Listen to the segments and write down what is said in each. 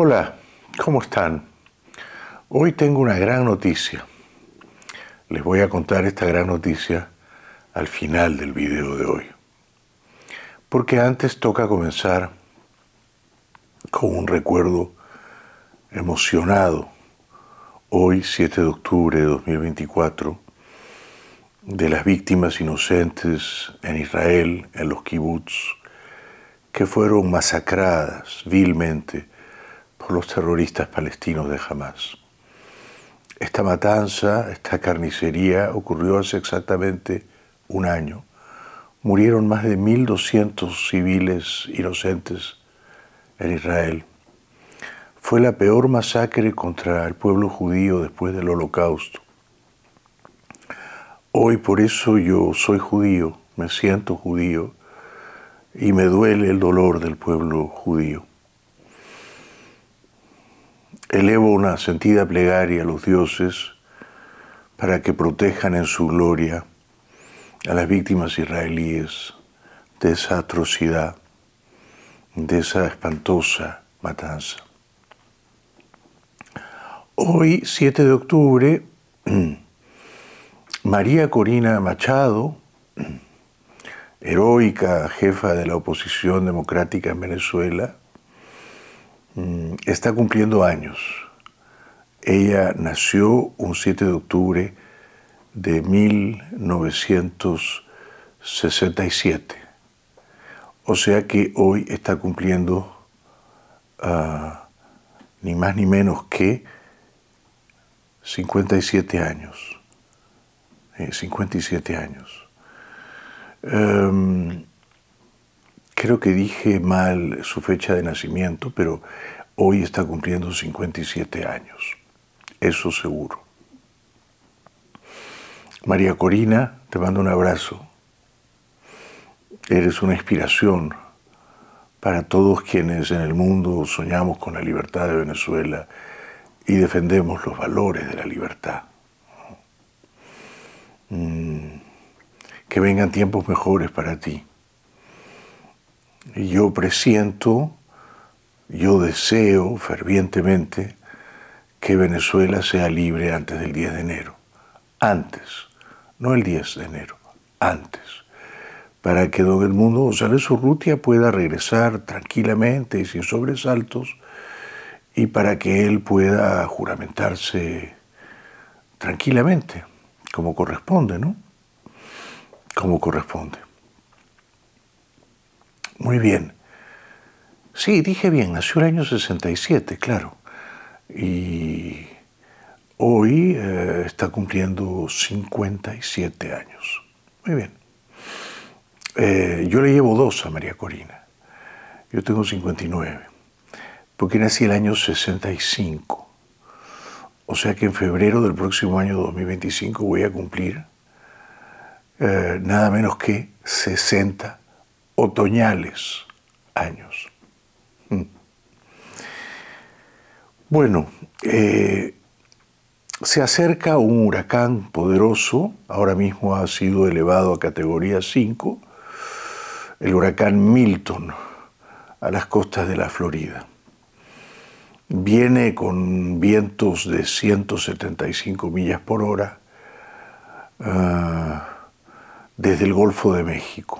Hola, ¿cómo están? Hoy tengo una gran noticia. Les voy a contar esta gran noticia al final del video de hoy. Porque antes toca comenzar con un recuerdo emocionado. Hoy, 7 de octubre de 2024, de las víctimas inocentes en Israel, en los kibbutz, que fueron masacradas vilmente los terroristas palestinos de Hamas. Esta matanza, esta carnicería ocurrió hace exactamente un año. Murieron más de 1.200 civiles inocentes en Israel. Fue la peor masacre contra el pueblo judío después del holocausto. Hoy por eso yo soy judío, me siento judío y me duele el dolor del pueblo judío. Elevo una sentida plegaria a los dioses para que protejan en su gloria a las víctimas israelíes de esa atrocidad, de esa espantosa matanza. Hoy, 7 de octubre, María Corina Machado, heroica jefa de la oposición democrática en Venezuela, Mm, está cumpliendo años. Ella nació un 7 de octubre de 1967. O sea que hoy está cumpliendo ah, ni más ni menos que 57 años. 57 eh, años. Em, Creo que dije mal su fecha de nacimiento, pero hoy está cumpliendo 57 años, eso seguro. María Corina, te mando un abrazo. Eres una inspiración para todos quienes en el mundo soñamos con la libertad de Venezuela y defendemos los valores de la libertad. Mm. Que vengan tiempos mejores para ti yo presiento, yo deseo fervientemente que Venezuela sea libre antes del 10 de enero. Antes, no el 10 de enero, antes. Para que don Edmundo su Urrutia pueda regresar tranquilamente y sin sobresaltos y para que él pueda juramentarse tranquilamente, como corresponde, ¿no? Como corresponde. Muy bien. Sí, dije bien, nació el año 67, claro. Y hoy eh, está cumpliendo 57 años. Muy bien. Eh, yo le llevo dos a María Corina. Yo tengo 59, porque nací el año 65. O sea que en febrero del próximo año 2025 voy a cumplir eh, nada menos que 60 otoñales años. Mm. Bueno, eh, se acerca un huracán poderoso, ahora mismo ha sido elevado a categoría 5, el huracán Milton, a las costas de la Florida. Viene con vientos de 175 millas por hora ah, desde el Golfo de México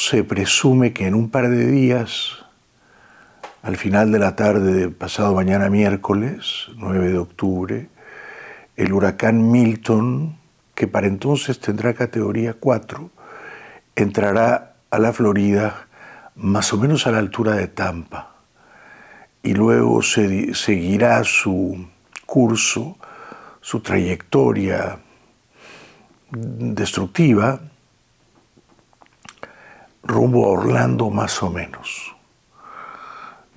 se presume que en un par de días, al final de la tarde de pasado mañana miércoles, 9 de octubre, el huracán Milton, que para entonces tendrá categoría 4, entrará a la Florida más o menos a la altura de Tampa y luego seguirá su curso, su trayectoria destructiva rumbo a Orlando más o menos.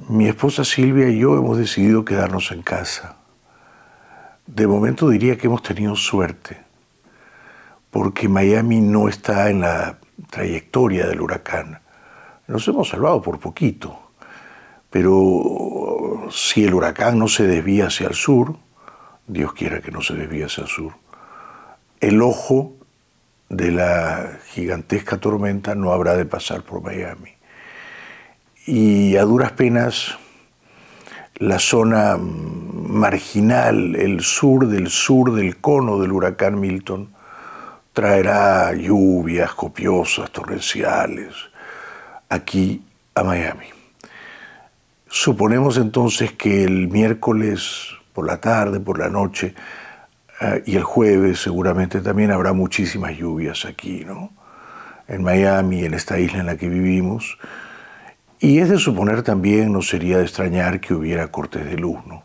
Mi esposa Silvia y yo hemos decidido quedarnos en casa. De momento diría que hemos tenido suerte, porque Miami no está en la trayectoria del huracán. Nos hemos salvado por poquito, pero si el huracán no se desvía hacia el sur, Dios quiera que no se desvíe hacia el sur, el ojo de la gigantesca tormenta no habrá de pasar por Miami. Y a duras penas, la zona marginal, el sur del sur del cono del huracán Milton, traerá lluvias copiosas, torrenciales, aquí a Miami. Suponemos entonces que el miércoles por la tarde, por la noche, eh, y el jueves seguramente también habrá muchísimas lluvias aquí, ¿no? En Miami, en esta isla en la que vivimos. Y es de suponer también, no sería de extrañar que hubiera cortes de luz, ¿no?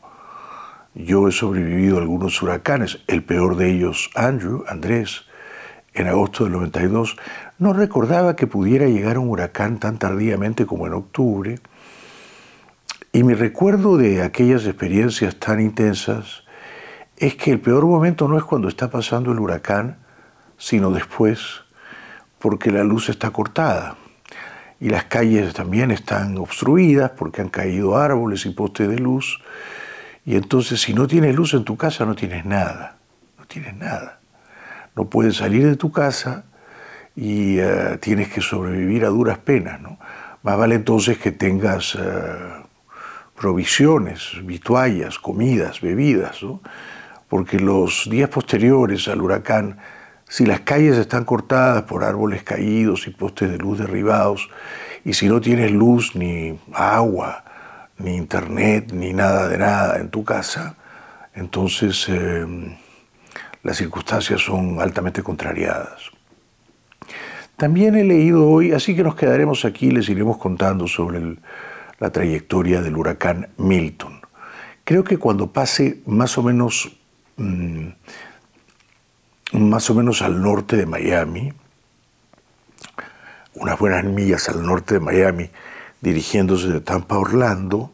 Yo he sobrevivido a algunos huracanes, el peor de ellos, Andrew, Andrés, en agosto del 92. No recordaba que pudiera llegar un huracán tan tardíamente como en octubre. Y mi recuerdo de aquellas experiencias tan intensas es que el peor momento no es cuando está pasando el huracán, sino después, porque la luz está cortada y las calles también están obstruidas porque han caído árboles y postes de luz. Y entonces si no tienes luz en tu casa no tienes nada, no tienes nada. No puedes salir de tu casa y eh, tienes que sobrevivir a duras penas. ¿no? Más vale entonces que tengas eh, provisiones, vituallas, comidas, bebidas. ¿no? porque los días posteriores al huracán, si las calles están cortadas por árboles caídos y postes de luz derribados, y si no tienes luz ni agua, ni internet, ni nada de nada en tu casa, entonces eh, las circunstancias son altamente contrariadas. También he leído hoy, así que nos quedaremos aquí y les iremos contando sobre la trayectoria del huracán Milton. Creo que cuando pase más o menos Mm, más o menos al norte de Miami, unas buenas millas al norte de Miami, dirigiéndose de Tampa a Orlando,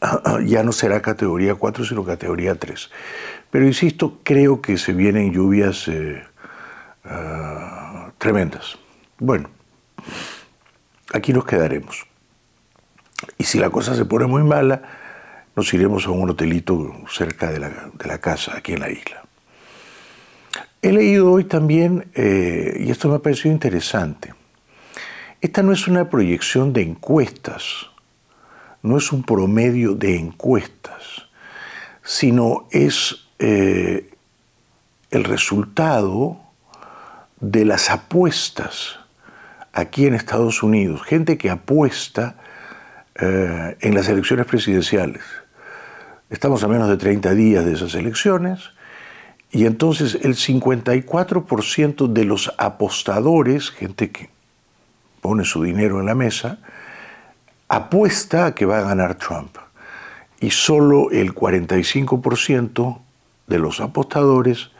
ya no será categoría 4, sino categoría 3. Pero insisto, creo que se vienen lluvias eh, ah, tremendas. Bueno, aquí nos quedaremos. Y si la cosa se pone muy mala, nos iremos a un hotelito cerca de la, casa, aquí en la isla. He leído hoy también, eh, y esto me ha parecido interesante, esta no es una proyección de encuestas, no es un promedio de encuestas, sino es eh, el resultado de las apuestas aquí en Estados Unidos, gente que apuesta eh, en las elecciones presidenciales. Estamos a menos de 30 días de esas elecciones y entonces el 54% de los apostadores, gente que pone su dinero en la mesa, apuesta a que va a ganar Trump. Y solo el 45% de los apostadores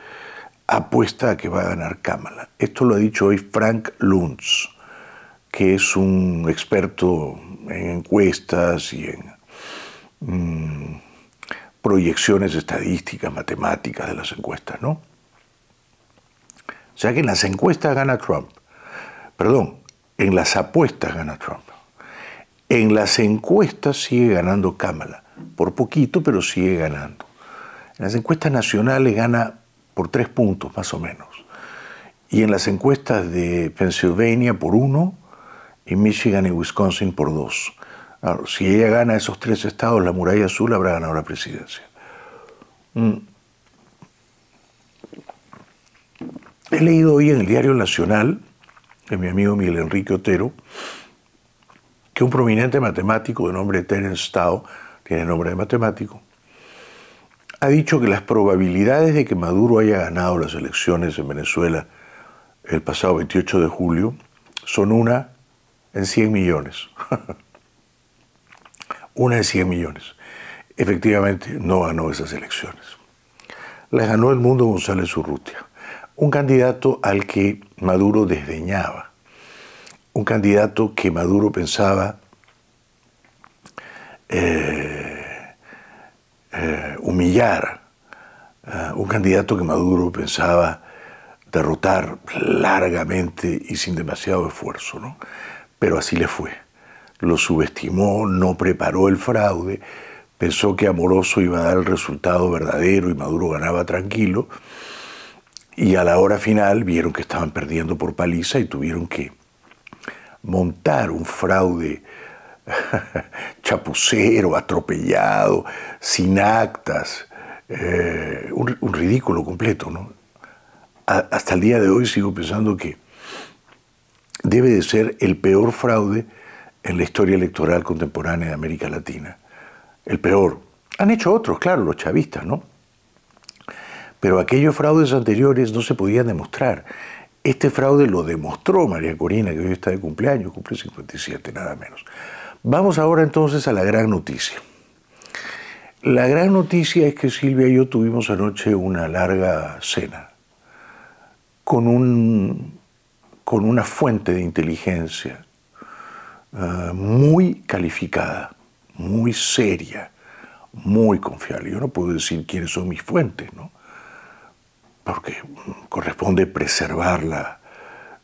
apuesta a que va a ganar Kamala. Esto lo ha dicho hoy Frank Luntz, que es un experto en encuestas y en mm, proyecciones estadísticas, matemáticas de las encuestas, ¿no? O sea que en las encuestas gana Trump. Perdón, en las apuestas gana Trump. En las encuestas sigue ganando Kamala. Por poquito, pero sigue ganando. En las encuestas nacionales gana por tres puntos, más o menos. Y en las encuestas de Pensilvania por uno y Michigan y Wisconsin por dos. si ella gana esos tres estados, la muralla azul habrá ganado la presidencia. Mm. He leído hoy en el diario Nacional, de mi amigo Miguel Enrique Otero, que un prominente matemático de nombre Terence Tao, tiene nombre de matemático, ha dicho que las probabilidades de que Maduro haya ganado las elecciones en Venezuela el pasado 28 de julio son una en 100 millones. Una de 100 millones. Efectivamente, no ganó esas elecciones. Las ganó el mundo González Urrutia, un candidato al que Maduro desdeñaba, un candidato que Maduro pensaba eh, eh, humillar, eh, un candidato que Maduro pensaba derrotar largamente y sin demasiado esfuerzo. ¿no? pero así le fue. Lo subestimó, no preparó el fraude, pensó que Amoroso iba a dar el resultado verdadero y Maduro ganaba tranquilo. Y a la hora final vieron que estaban perdiendo por paliza y tuvieron que montar un fraude chapucero, atropellado, sin actas, eh, un, ridículo completo. ¿no? hasta el día de hoy sigo pensando que debe de ser el peor fraude en la historia electoral contemporánea de América Latina. El peor. Han hecho otros, claro, los chavistas, ¿no? Pero aquellos fraudes anteriores no se podían demostrar. Este fraude lo demostró María Corina, que hoy está de cumpleaños, cumple 57, nada menos. Vamos ahora entonces a la gran noticia. La gran noticia es que Silvia y yo tuvimos anoche una larga cena con un con una fuente de inteligencia eh, muy calificada, muy seria, muy confiable. Yo no puedo decir quiénes son mis fuentes, ¿no? porque corresponde preservar la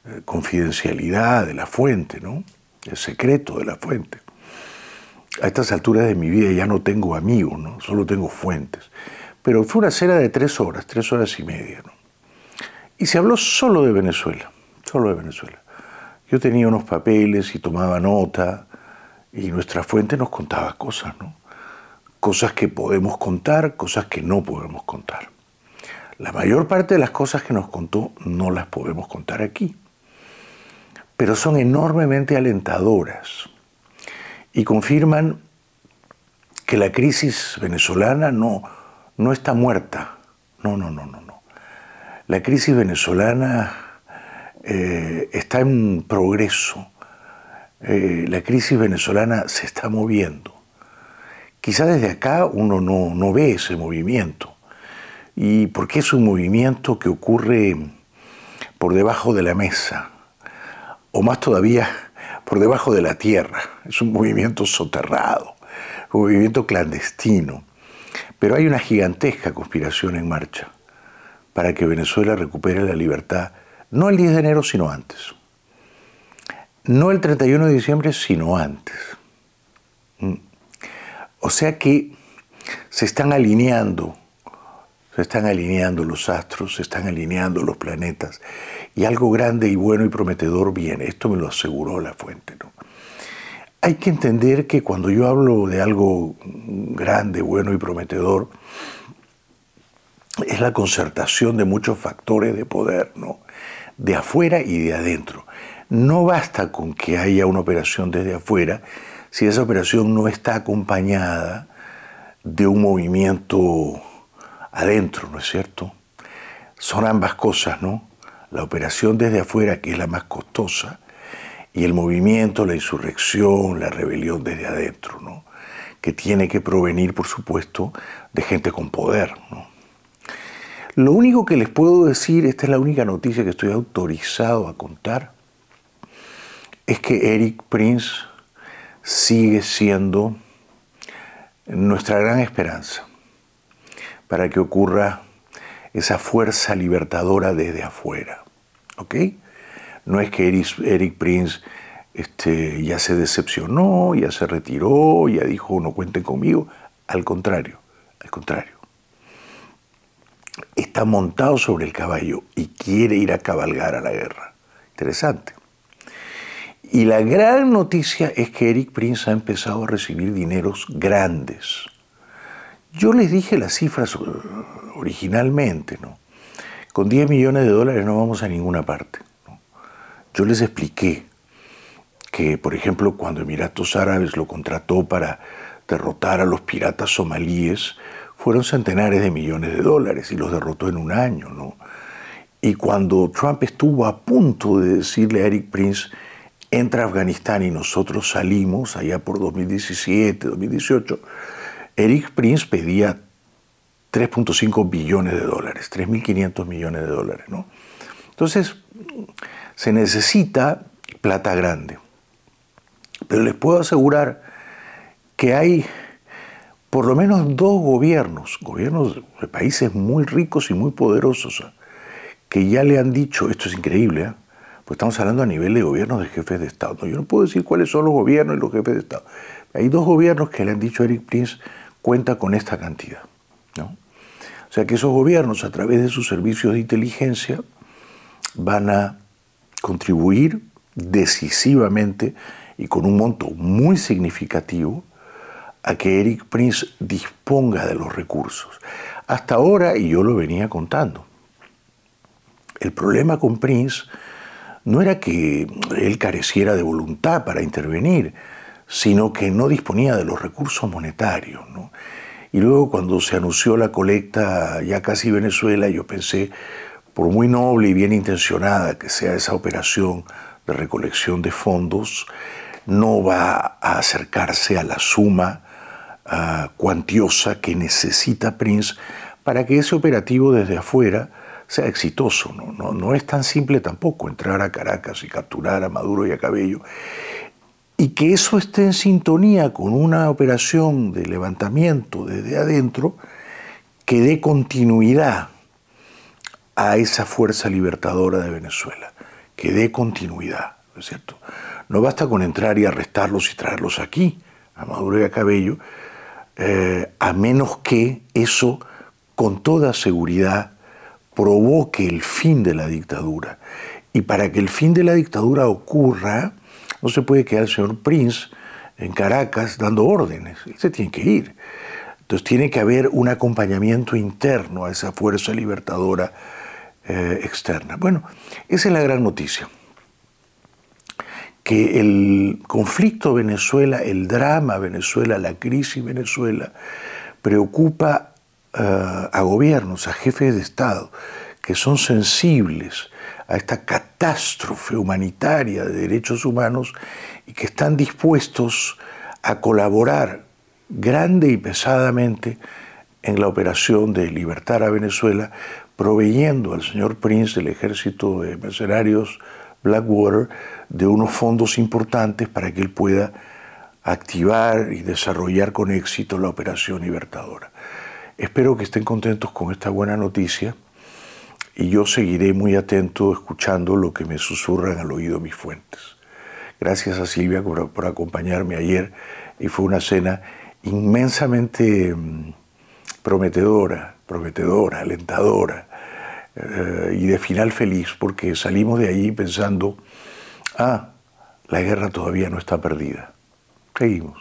eh, confidencialidad de la fuente, ¿no? el secreto de la fuente. A estas alturas de mi vida ya no tengo amigos, ¿no? solo tengo fuentes. Pero fue una cena de tres horas, tres horas y media. ¿no? Y se habló solo de Venezuela solo de Venezuela. Yo tenía unos papeles y tomaba nota y nuestra fuente nos contaba cosas, ¿no? Cosas que podemos contar, cosas que no podemos contar. La mayor parte de las cosas que nos contó no las podemos contar aquí, pero son enormemente alentadoras y confirman que la crisis venezolana no, no está muerta. No, no, no, no, no. La crisis venezolana eh, está en progreso. Eh, la crisis venezolana se está moviendo. Quizá desde acá uno no, no ve ese movimiento. Y porque es un movimiento que ocurre por debajo de la mesa, o más todavía, por debajo de la tierra. Es un movimiento soterrado, un movimiento clandestino. Pero hay una gigantesca conspiración en marcha para que Venezuela recupere la libertad no el 10 de enero, sino antes. No el 31 de diciembre, sino antes. Mm. O sea que se están alineando, se están alineando los astros, se están alineando los planetas, y algo grande y bueno y prometedor viene. Esto me lo aseguró la fuente. ¿no? Hay que entender que cuando yo hablo de algo grande, bueno y prometedor, es la concertación de muchos factores de poder, ¿no? de afuera y de adentro. No basta con que haya una operación desde afuera si esa operación no está acompañada de un movimiento adentro, ¿no es cierto? Son ambas cosas, ¿no? La operación desde afuera, que es la más costosa, y el movimiento, la insurrección, la rebelión desde adentro, ¿no? que tiene que provenir, por supuesto, de gente con poder. ¿no? Lo único que les puedo decir, esta es la única noticia que estoy autorizado a contar, es que Eric Prince sigue siendo nuestra gran esperanza para que ocurra esa fuerza libertadora desde afuera. ¿Ok? No es que Eric, Eric Prince este, ya se decepcionó, ya se retiró, ya dijo no cuenten conmigo. Al contrario, al contrario está montado sobre el caballo y quiere ir a cabalgar a la guerra. Interesante. Y la gran noticia es que Eric Prince ha empezado a recibir dineros grandes. Yo les dije las cifras eh, originalmente, ¿no? Con 10 millones de dólares no vamos a ninguna parte. Yo les expliqué que, por ejemplo, cuando Emiratos Árabes lo contrató para derrotar a los piratas somalíes, fueron centenares de millones de dólares y los derrotó en un año. ¿no? Y cuando Trump estuvo a punto de decirle a Eric Prince, entra a Afganistán y nosotros salimos allá por 2017, 2018, Eric Prince pedía 3.5 billones de dólares, 3.500 millones de dólares. ¿no? Entonces, se necesita plata grande. Pero les puedo asegurar que hay por lo menos dos gobiernos, gobiernos de países muy ricos y muy poderosos, ¿ah? que ya le han dicho, esto es increíble, ¿ah? pues estamos hablando a nivel de gobiernos de jefes de Estado. yo no puedo decir cuáles son los gobiernos y los jefes de Estado. Hay dos gobiernos que le han dicho a Eric Prince, cuenta con esta cantidad. ¿no? O sea que esos gobiernos, a través de sus servicios de inteligencia, van a contribuir decisivamente y con un monto muy significativo a que Eric Prince disponga de los recursos. Hasta ahora, y yo lo venía contando, el problema con Prince no era que él careciera de voluntad para intervenir, sino que no disponía de los recursos monetarios. Y luego cuando se anunció la colecta ya casi Venezuela, yo pensé, por muy noble y bien intencionada que sea esa operación de recolección de fondos, no va a acercarse a la suma Ah, cuantiosa que necesita Prince para que ese operativo desde afuera sea exitoso. ¿no? No, no es tan simple tampoco entrar a Caracas y capturar a Maduro y a Cabello. Y que eso esté en sintonía con una operación de levantamiento desde adentro que dé continuidad a esa fuerza libertadora de Venezuela, que dé continuidad, es cierto? No basta con entrar y arrestarlos y traerlos aquí, a Maduro y a Cabello, eh, a menos que eso con toda seguridad provoque el fin de la dictadura. Y para que el fin de la dictadura ocurra, no se puede quedar el señor Prince en Caracas dando órdenes, él se tiene que ir. Entonces tiene que haber un acompañamiento interno a esa fuerza libertadora eh, externa. Bueno, esa es la gran noticia que el conflicto Venezuela, el drama Venezuela, la crisis Venezuela, preocupa eh, a gobiernos, a jefes de Estado, que son sensibles a esta catástrofe humanitaria de derechos humanos y que están dispuestos a colaborar grande y pesadamente en la operación de libertar a Venezuela, proveyendo al señor Prince del ejército de mercenarios Blackwater de unos fondos importantes para que él pueda activar y desarrollar con éxito la operación libertadora. Espero que estén contentos con esta buena noticia y yo seguiré muy atento escuchando lo que me susurran al oído mis fuentes. Gracias a Silvia por, acompañarme ayer y fue una cena inmensamente mm, prometedora, prometedora, alentadora eh, y de final feliz, porque salimos de ahí pensando, ah, la guerra todavía no está perdida. Seguimos.